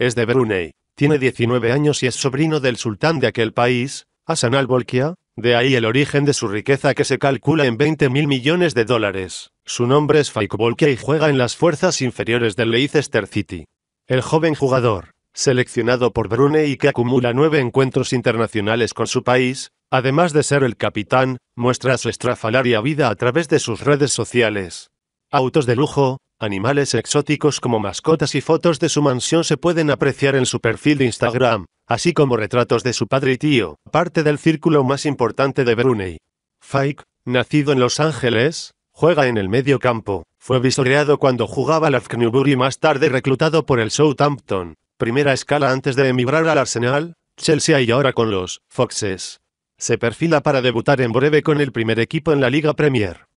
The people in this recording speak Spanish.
Es de Brunei, tiene 19 años y es sobrino del sultán de aquel país, Hassan al-Bolkiah, de ahí el origen de su riqueza que se calcula en 20 mil millones de dólares. Su nombre es Faik Bolkiah y juega en las fuerzas inferiores del Leicester City. El joven jugador, seleccionado por Brunei y que acumula nueve encuentros internacionales con su país, además de ser el capitán, muestra su estrafalaria vida a través de sus redes sociales. Autos de lujo, Animales exóticos como mascotas y fotos de su mansión se pueden apreciar en su perfil de Instagram, así como retratos de su padre y tío, parte del círculo más importante de Brunei. Fike, nacido en Los Ángeles, juega en el medio campo, fue visoreado cuando jugaba al Afknubur y más tarde reclutado por el Southampton, primera escala antes de emigrar al Arsenal, Chelsea y ahora con los Foxes. Se perfila para debutar en breve con el primer equipo en la Liga Premier.